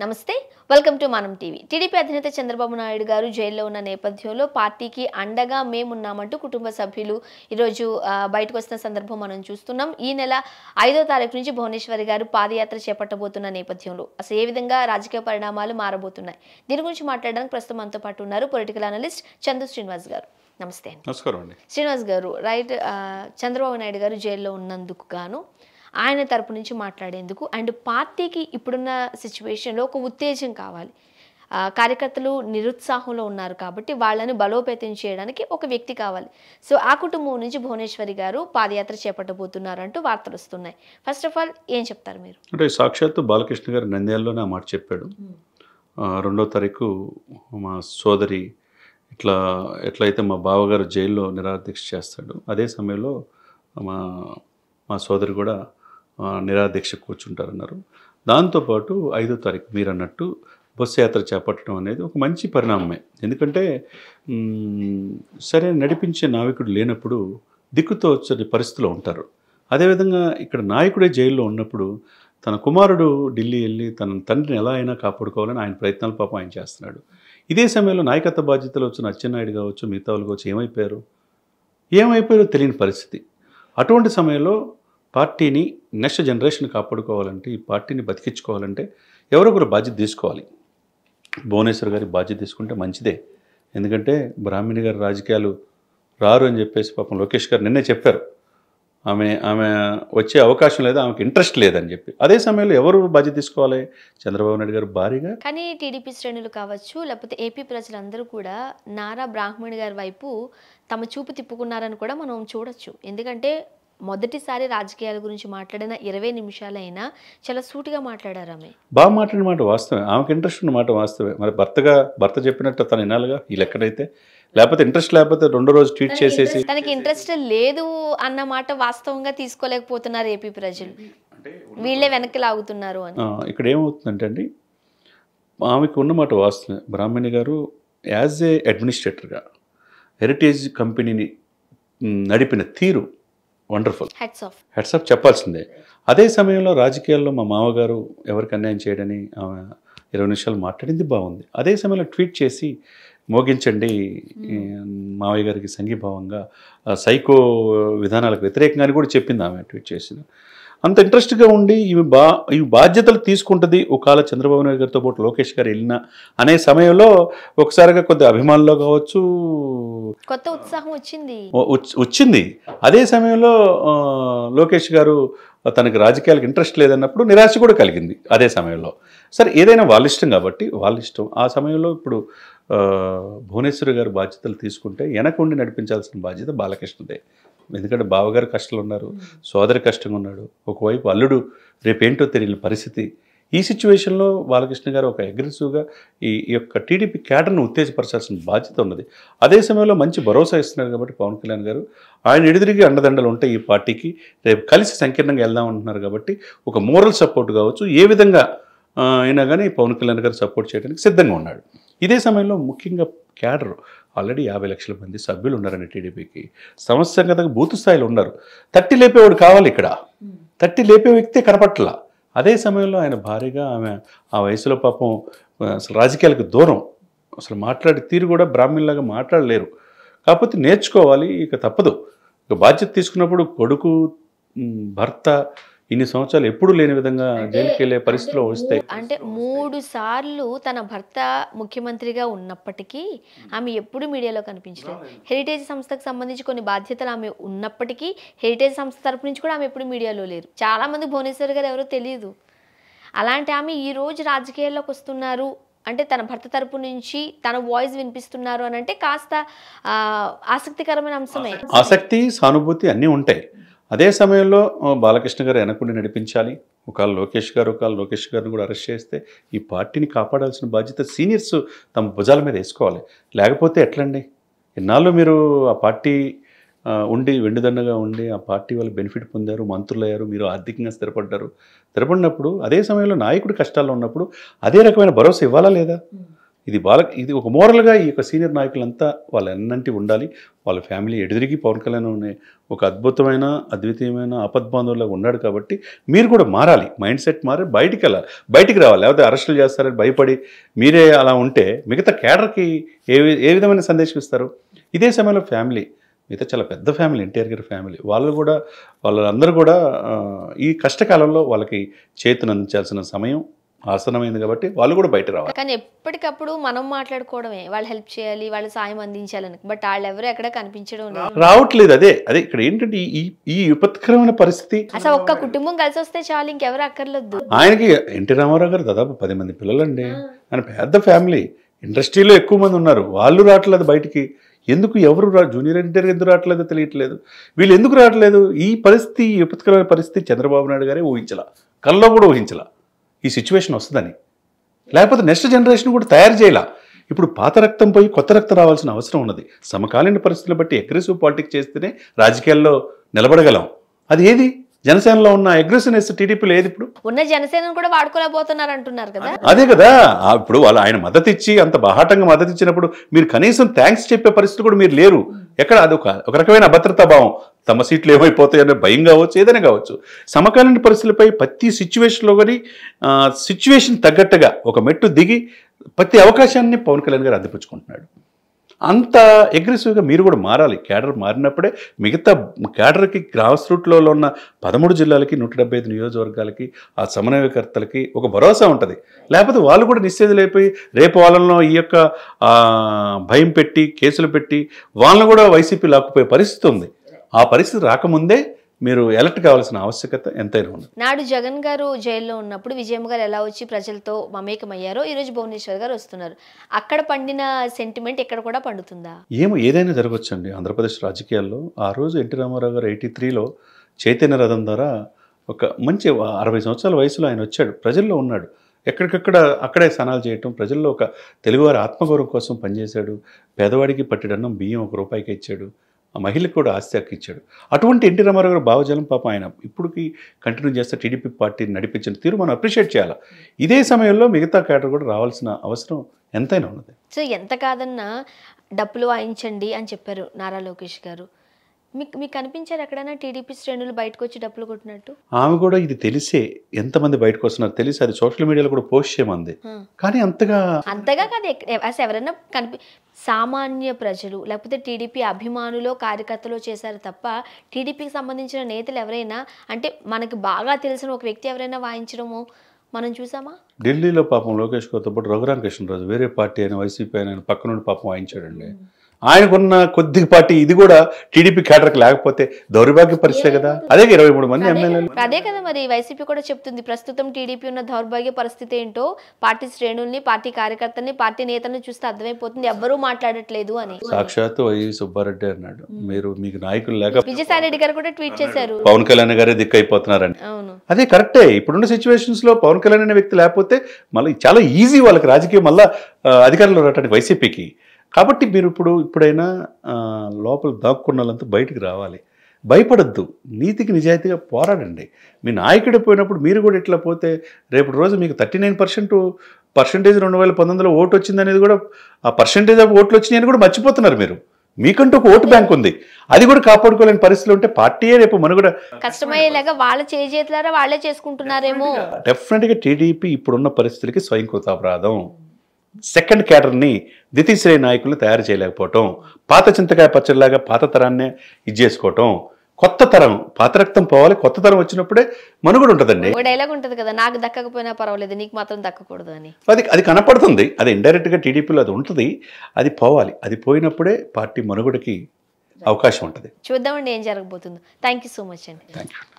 నమస్తే welcome to Manam TV TDP అధినేత చంద్రబాబు నాయుడు గారు జైల్లో ఉన్న నేపథ్యంలో పార్టీకి అండగా మేమున్నామంటూ కుటుంబ సభ్యులు ఈరోజు బయటకు వస్తున్న సందర్భం మనం చూస్తున్నాం ఈ నెల ఐదో తారీఖు నుంచి భువనేశ్వరి గారు పాదయాత్ర చేపట్టబోతున్న నేపథ్యంలో అసలు ఏ విధంగా రాజకీయ పరిణామాలు మారబోతున్నాయి దీని గురించి మాట్లాడడానికి ప్రస్తుతం మనతో పాటు ఉన్నారు పొలిటికల్ అనలిస్ట్ చందు శ్రీనివాస్ గారు నమస్తే నమస్కారం శ్రీనివాస్ గారు రైట్ చంద్రబాబు నాయుడు గారు జైల్లో ఉన్నందుకు గాను ఆయన తరపు నుంచి మాట్లాడేందుకు అండ్ పార్టీకి ఇప్పుడున్న సిచ్యువేషన్లో ఒక ఉత్తేజం కావాలి కార్యకర్తలు నిరుత్సాహంలో ఉన్నారు కాబట్టి వాళ్ళని బలోపేతం చేయడానికి ఒక వ్యక్తి కావాలి సో ఆ కుటుంబం నుంచి భువనేశ్వరి గారు పాదయాత్ర చేపట్టబోతున్నారంటూ వార్తలు వస్తున్నాయి ఫస్ట్ ఆఫ్ ఆల్ ఏం చెప్తారు మీరు అంటే సాక్షాత్ బాలకృష్ణ గారు నంద్యాలలోనే ఆ మాట చెప్పాడు రెండో తారీఖు మా సోదరి ఇట్లా ఎట్లయితే మా బావగారు జైల్లో నిరాదీక్ష చేస్తాడు అదే సమయంలో మా మా సోదరి కూడా నిరాదీక్ష కూర్చుంటారన్నారు దాంతోపాటు ఐదో తారీఖు మీరు అన్నట్టు బస్సు యాత్ర చేపట్టడం అనేది ఒక మంచి పరిణామమే ఎందుకంటే సరే నడిపించే నావికుడు లేనప్పుడు దిక్కుతో వచ్చే పరిస్థితిలో ఉంటారు అదేవిధంగా ఇక్కడ నాయకుడే జైల్లో ఉన్నప్పుడు తన కుమారుడు ఢిల్లీ వెళ్ళి తన తండ్రిని ఎలా అయినా కాపాడుకోవాలని ఆయన ప్రయత్నాలు పాపం ఆయన చేస్తున్నాడు ఇదే సమయంలో నాయకత్వ బాధ్యతలు వచ్చిన అచ్చెన్నాయుడు కావచ్చు మిగతా వాళ్ళు కావచ్చు ఏమైపోయారు ఏమైపోయారో తెలియని పరిస్థితి అటువంటి సమయంలో పార్టీని నెక్స్ట్ జనరేషన్ కాపాడుకోవాలంటే ఈ పార్టీని బతికించుకోవాలంటే ఎవరొకరు బాధ్యత తీసుకోవాలి భువనేశ్వర్ గారి బాధ్యత తీసుకుంటే మంచిదే ఎందుకంటే బ్రాహ్మణి గారి రాజకీయాలు రారు అని చెప్పేసి పాపం లోకేష్ గారు నిన్నే చెప్పారు ఆమె ఆమె వచ్చే అవకాశం లేదు ఆమెకు ఇంట్రెస్ట్ లేదని చెప్పి అదే సమయంలో ఎవరు బాధ్యత తీసుకోవాలి చంద్రబాబు నాయుడు గారు భారీగా కానీ టీడీపీ శ్రేణులు కావచ్చు లేకపోతే ఏపీ ప్రజలందరూ కూడా నారా బ్రాహ్మణి గారి వైపు తమ చూపు తిప్పుకున్నారని కూడా మనం చూడొచ్చు ఎందుకంటే మొదటిసారి రాజకీయాల గురించి మాట్లాడిన ఇరవై నిమిషాలైనా చాలా సూటిగా మాట్లాడారు ఆమె బాగా మాట్లాడిన మాట వాస్తవే ఆమెకి ఇంట్రెస్ట్ ఉన్న మాట వాస్తవే మరి భర్తగా భర్త చెప్పినట్టు తను వినాలిగా ఈ లెక్కనైతే లేకపోతే ఇంట్రెస్ట్ లేకపోతే రెండో రోజు ట్వీట్ చేసేసి తనకి ఇంట్రెస్ట్ లేదు అన్న మాట వాస్తవంగా తీసుకోలేకపోతున్నారు ఏపీ ప్రజలు వీళ్ళే వెనక్కి లాగుతున్నారు అని ఇక్కడ ఏమవుతుందంటే అండి ఆమెకు మాట వాస్తవే బ్రాహ్మణి గారు యాజ్ ఏ అడ్మినిస్ట్రేటర్గా హెరిటేజ్ కంపెనీని నడిపిన తీరు వండర్ఫుల్ హెడ్స్ ఆఫ్ చెప్పాల్సిందే అదే సమయంలో రాజకీయాల్లో మా మామగారు ఎవరికి అన్యాయం చేయడని ఆమె ఇరవై నిమిషాలు మాట్లాడింది బాగుంది అదే సమయంలో ట్వీట్ చేసి మోగించండి మావయ్య గారికి సంఘీభావంగా సైకో విధానాలకు వ్యతిరేకంగా అని కూడా చెప్పింది ఆమె ట్వీట్ చేసింది అంత ఇంట్రెస్ట్గా ఉండి ఇవి బా ఇవి బాధ్యతలు తీసుకుంటుంది ఒకవేళ చంద్రబాబు నాయుడు గారితో పాటు లోకేష్ గారు వెళ్ళిన అనే సమయంలో ఒకసారిగా కొద్ది అభిమానులు కావచ్చు కొత్త ఉత్సాహం వచ్చింది వచ్చింది అదే సమయంలో లోకేష్ గారు తనకి రాజకీయాలకు ఇంట్రెస్ట్ లేదన్నప్పుడు నిరాశ కూడా కలిగింది అదే సమయంలో సరే ఏదైనా వాళ్ళ ఇష్టం కాబట్టి వాళ్ళ ఇష్టం ఆ సమయంలో ఇప్పుడు భువనేశ్వర్ గారు బాధ్యతలు తీసుకుంటే వెనకుండి నడిపించాల్సిన బాధ్యత బాలకృష్ణదే ఎందుకంటే బావగారు కష్టంలో ఉన్నారు సోదరి కష్టంగా ఉన్నాడు ఒకవైపు అల్లుడు రేపేంటో తెలియని పరిస్థితి ఈ సిచ్యువేషన్లో బాలకృష్ణ గారు ఒక అగ్రెసివ్గా ఈ యొక్క టీడీపీ క్యాడర్ను ఉత్తేజపరచాల్సిన బాధ్యత ఉన్నది అదే సమయంలో మంచి భరోసా ఇస్తున్నారు కాబట్టి పవన్ కళ్యాణ్ గారు ఆయన ఎడిదిరిగి అండదండలు ఉంటాయి ఈ పార్టీకి రేపు కలిసి సంకీర్ణంగా వెళ్దాం అంటున్నారు కాబట్టి ఒక మోరల్ సపోర్ట్ కావచ్చు ఏ విధంగా అయినా కానీ పవన్ కళ్యాణ్ గారు సపోర్ట్ చేయడానికి సిద్ధంగా ఉన్నాడు ఇదే సమయంలో ముఖ్యంగా క్యాడర్ ఆల్రెడీ యాభై లక్షల మంది సభ్యులు ఉన్నారండి టీడీపీకి సంస్థాగతంగా బూత్ స్థాయిలో ఉన్నారు తట్టి లేపేవాడు కావాలి ఇక్కడ తట్టి లేపే వ్యక్తి కనపట్ల అదే సమయంలో ఆయన భారీగా ఆమె ఆ వయసులో పాపం అసలు రాజకీయాలకు దూరం అసలు మాట్లాడే తీరు కూడా బ్రాహ్మణులాగా మాట్లాడలేరు కాకపోతే నేర్చుకోవాలి ఇక తప్పదు ఇక బాధ్యత తీసుకున్నప్పుడు కొడుకు భర్త ఇన్ని సంవత్సరాలు ఎప్పుడు లేని విధంగా జైలుకి వెళ్ళే పరిస్థితిలో వస్తాయి అంటే మూడు సార్లు తన భర్త ముఖ్యమంత్రిగా ఉన్నప్పటికీ hmm. ఆమె ఎప్పుడు మీడియాలో కనిపించలేదు హెరిటేజ్ సంస్థకు సంబంధించి కొన్ని బాధ్యతలు ఆమె ఉన్నప్పటికీ హెరిటేజ్ సంస్థ తరపు నుంచి కూడా ఆమె ఎప్పుడు మీడియాలో లేరు చాలా మంది భువనేశ్వర్ గారు ఎవరో తెలియదు అలాంటి ఆమె ఈ రోజు రాజకీయాల్లోకి వస్తున్నారు అంటే తన భర్త తరపు నుంచి తన వాయిస్ వినిపిస్తున్నారు అని అంటే కాస్త ఆసక్తికరమైన అంశమే ఆసక్తి సానుభూతి అన్నీ ఉంటాయి అదే సమయంలో బాలకృష్ణ గారు వెనకుండి నడిపించాలి ఒకవేళ లోకేష్ గారు ఒకవేళ లోకేష్ గారిని కూడా అరెస్ట్ చేస్తే ఈ పార్టీని కాపాడాల్సిన బాధ్యత సీనియర్స్ తమ భుజాల మీద వేసుకోవాలి లేకపోతే ఎట్లండి ఇన్నాళ్ళు మీరు ఆ పార్టీ ఉండి వెండుదండగా ఉండి ఆ పార్టీ వాళ్ళు బెనిఫిట్ పొందారు మంత్రులయ్యారు మీరు ఆర్థికంగా స్థిరపడ్డారు స్థిరపడినప్పుడు అదే సమయంలో నాయకుడు కష్టాల్లో ఉన్నప్పుడు అదే రకమైన భరోసా ఇవ్వాలా లేదా ఇది బాల ఇది ఒక మోరల్గా ఈ యొక్క సీనియర్ నాయకులంతా వాళ్ళ ఎన్నంటి ఉండాలి వాళ్ళ ఫ్యామిలీ ఎడుదిరిగి పవన్ కళ్యాణ్ ఒక అద్భుతమైన అద్వితీయమైన ఆపద్బాంధవులాగా ఉన్నాడు కాబట్టి మీరు కూడా మారాలి మైండ్ సెట్ మారి బయటికి వెళ్ళాలి బయటికి రావాలి లేకపోతే అరెస్టులు చేస్తారని భయపడి మీరే అలా ఉంటే మిగతా కేడర్కి ఏ ఏ విధమైన సందేశం ఇస్తారు ఇదే సమయంలో ఫ్యామిలీ మిగతా చాలా పెద్ద ఫ్యామిలీ ఎన్టీఆర్ గారి ఫ్యామిలీ వాళ్ళు కూడా వాళ్ళందరూ కూడా ఈ కష్టకాలంలో వాళ్ళకి అందించాల్సిన సమయం ఆసనమైంది కాబట్టి వాళ్ళు కూడా బయట రావాలి కానీ ఎప్పటికప్పుడు మనం మాట్లాడుకోవడమే వాళ్ళు హెల్ప్ చేయాలి వాళ్ళు సాయం అందించాలని బట్ వాళ్ళు ఎవరు ఎక్కడ కనిపించడం రావట్లేదు అదే అదే ఇక్కడ ఏంటంటే ఈ ఈ విపత్కరమైన పరిస్థితి అసలు ఒక్క కుటుంబం కలిసి వస్తే చాలు ఇంకెవరు అక్కర్లేదు ఆయనకి ఎన్టీ రామారావు గారు దాదాపు పది మంది పిల్లలు అండి ఆయన పెద్ద ఫ్యామిలీ ఇండస్ట్రీలో ఎక్కువ మంది ఉన్నారు వాళ్ళు రావట్లేదు బయటికి ఎందుకు ఎవరు రా జూనియర్ ఎన్టీఆర్ ఎందుకు రావట్లేదో తెలియట్లేదు వీళ్ళు ఎందుకు రావట్లేదు ఈ పరిస్థితి ఈ విపత్కరమైన పరిస్థితి చంద్రబాబు నాయుడు గారే ఊహించాల కల్లో కూడా ఊహించలా ఈ సిచ్యువేషన్ వస్తుందని లేకపోతే నెక్స్ట్ జనరేషన్ కూడా తయారు చేయాల ఇప్పుడు పాత రక్తం పోయి కొత్త రక్తం రావాల్సిన అవసరం ఉన్నది సమకాలీన పరిస్థితులు బట్టి అగ్రెసివ్ పాలిటిక్స్ చేస్తేనే రాజకీయాల్లో నిలబడగలం అది ఏది జనసేనలో ఉన్న అగ్రెసివ్నెస్ టీడీపీలో ఏది ఇప్పుడు ఉన్న జనసేన కూడా వాడుకోలేకపోతున్నారు అంటున్నారు కదా అదే కదా ఇప్పుడు వాళ్ళు ఆయన మద్దతు ఇచ్చి అంత బహాటంగా మద్దతు ఇచ్చినప్పుడు మీరు కనీసం థ్యాంక్స్ చెప్పే పరిస్థితి కూడా మీరు లేరు ఎక్కడ అది ఒక ఒక రకమైన అభద్రతా భావం తమ సీట్లు అనే భయం కావచ్చు ఏదైనా కావచ్చు సమకాలీన పరిస్థితులపై ప్రతి సిచ్యువేషన్లో కానీ సిచ్యువేషన్ తగ్గట్టుగా ఒక మెట్టు దిగి ప్రతి అవకాశాన్ని పవన్ కళ్యాణ్ గారు అందిపుచ్చుకుంటున్నాడు అంత అగ్రెసివ్గా మీరు కూడా మారాలి క్యాడర్ మారినప్పుడే మిగతా క్యాడర్కి గ్రాస్ రూట్లో ఉన్న పదమూడు జిల్లాలకి నూట డెబ్బై ఐదు నియోజకవర్గాలకి ఆ సమన్వయకర్తలకి ఒక భరోసా ఉంటుంది లేకపోతే వాళ్ళు కూడా నిశ్చేదలైపోయి రేపు వాళ్ళలో ఈ యొక్క భయం పెట్టి కేసులు పెట్టి వాళ్ళని కూడా వైసీపీ లాక్కుపోయే పరిస్థితి ఉంది ఆ పరిస్థితి రాకముందే మీరు ఎలక్ట్ కావాల్సిన ఆవశ్యకత ఎంతైనా ఉంది నాడు జగన్ గారు జైల్లో ఉన్నప్పుడు విజయమ్మ గారు ఎలా వచ్చి ప్రజలతో మమేకమయ్యారో ఈరోజు భువనేశ్వర్ గారు వస్తున్నారు అక్కడ పండిన సెంటిమెంట్ ఇక్కడ కూడా పండుతుందా ఏమో ఏదైనా జరగవచ్చండి ఆంధ్రప్రదేశ్ రాజకీయాల్లో ఆ రోజు ఎన్టీ రామారావు గారు ఎయిటీ త్రీలో చైతన్య రథం ద్వారా ఒక మంచి అరవై సంవత్సరాల వయసులో ఆయన వచ్చాడు ప్రజల్లో ఉన్నాడు ఎక్కడికక్కడ అక్కడే స్నానాలు చేయటం ప్రజల్లో ఒక తెలుగువారి ఆత్మగౌరవం కోసం పనిచేశాడు పేదవాడికి పట్టిడన్నం బియ్యం ఒక రూపాయికి ఇచ్చాడు ఆ మహిళకు కూడా ఆస్తి హక్కు ఇచ్చాడు అటువంటి ఎన్టీ రామారావు గారు బావజలం పాపం ఆయన ఇప్పటికి కంటిన్యూ చేస్తే టీడీపీ పార్టీని నడిపించిన తీరు మనం అప్రిషియేట్ చేయాలి ఇదే సమయంలో మిగతా క్యాడర్ కూడా రావాల్సిన అవసరం ఎంతైనా ఉన్నది సో ఎంత కాదన్నా డప్పులు వాయించండి అని చెప్పారు నారా లోకేష్ గారు మీకు మీకు కనిపించారు ఎక్కడైనా టీడీపీ శ్రేణులు బయటకు వచ్చి డబ్బులు కొట్టినట్టు ఆమె కూడా ఇది తెలిసే ఎంతమంది బయటకు వస్తున్నారు తెలిసి అది సోషల్ మీడియాలో కూడా పోస్ట్ చేయమంది కానీ అంతగా అంతగా కాదు అసలు ఎవరైనా కనిపి సామాన్య ప్రజలు లేకపోతే టీడీపీ అభిమానులు కార్యకర్తలు చేశారు తప్ప టీడీపీకి సంబంధించిన నేతలు ఎవరైనా అంటే మనకి బాగా తెలిసిన ఒక వ్యక్తి ఎవరైనా వాయించడము మనం చూసామా ఢిల్లీలో పాపం లోకేష్ గౌతో పాటు రఘురామ కృష్ణరాజు వేరే పార్టీ అయిన వైసీపీ అయిన పక్కనుండి పాపం వాయించాడండి ఆయనకున్న కొద్దిపాటి ఇది కూడా టీడీపీ కేటర్కి లేకపోతే దౌర్భాగ్య పరిస్థితే కదా అదే ఇరవై మూడు మంది ఎమ్మెల్యేలు అదే కదా మరి వైసీపీ కూడా చెప్తుంది ప్రస్తుతం టీడీపీ ఉన్న దౌర్భాగ్య పరిస్థితి ఏంటో పార్టీ శ్రేణుల్ని పార్టీ కార్యకర్తల్ని పార్టీ నేతల్ని చూస్తే అర్థమైపోతుంది ఎవ్వరూ మాట్లాడట్లేదు అని సాక్షాత్ వైవి సుబ్బారెడ్డి అన్నాడు మీరు మీకు నాయకులు లేక విజయసాయి రెడ్డి గారు కూడా ట్వీట్ చేశారు పవన్ కళ్యాణ్ గారే దిక్కైపోతున్నారని అదే కరెక్టే ఇప్పుడున్న సిచ్యువేషన్స్ లో పవన్ కళ్యాణ్ అనే వ్యక్తి లేకపోతే మళ్ళీ చాలా ఈజీ వాళ్ళకి రాజకీయం మళ్ళా అధికారంలో రావటానికి వైసీపీకి కాబట్టి మీరు ఇప్పుడు ఇప్పుడైనా లోపల దాక్కున్న వాళ్ళంతా బయటికి రావాలి భయపడద్దు నీతికి నిజాయితీగా పోరాడండి మీ నాయకుడు పోయినప్పుడు మీరు కూడా ఇట్లా పోతే రేపు రోజు మీకు థర్టీ నైన్ పర్సెంట్ పర్సంటేజ్ రెండు వేల పంతొమ్మిదిలో ఓటు వచ్చిందనేది కూడా ఆ పర్సంటేజ్ ఆఫ్ ఓట్లు వచ్చినాయని కూడా మర్చిపోతున్నారు మీరు మీకంటూ ఒక ఓటు బ్యాంక్ ఉంది అది కూడా కాపాడుకోలేని పరిస్థితులు ఉంటే పార్టీయే రేపు కూడా కష్టమయ్యేలాగా వాళ్ళ చేజేతులారా వాళ్ళే చేసుకుంటున్నారేమో డెఫినెట్గా టీడీపీ ఇప్పుడున్న పరిస్థితులకి అపరాధం సెకండ్ క్యాడర్ని ద్వితీయశ్రేణి నాయకులను తయారు చేయలేకపోవటం పాత చింతకాయ పచ్చడిలాగా పాత తరాన్నే ఇది చేసుకోవటం కొత్త తరం పాతరక్తం పోవాలి కొత్త తరం వచ్చినప్పుడే మనుగడ ఉంటుందండి డైలాగ్ ఉంటుంది కదా నాకు దక్కకపోయినా పర్వాలేదు నీకు మాత్రం దక్కకూడదు అని అది అది కనపడుతుంది అది ఇండైరెక్ట్గా టీడీపీలో అది ఉంటుంది అది పోవాలి అది పోయినప్పుడే పార్టీ మనుగుడికి అవకాశం ఉంటుంది చూద్దామండి ఏం జరగబోతుందో థ్యాంక్ సో మచ్ అండి థ్యాంక్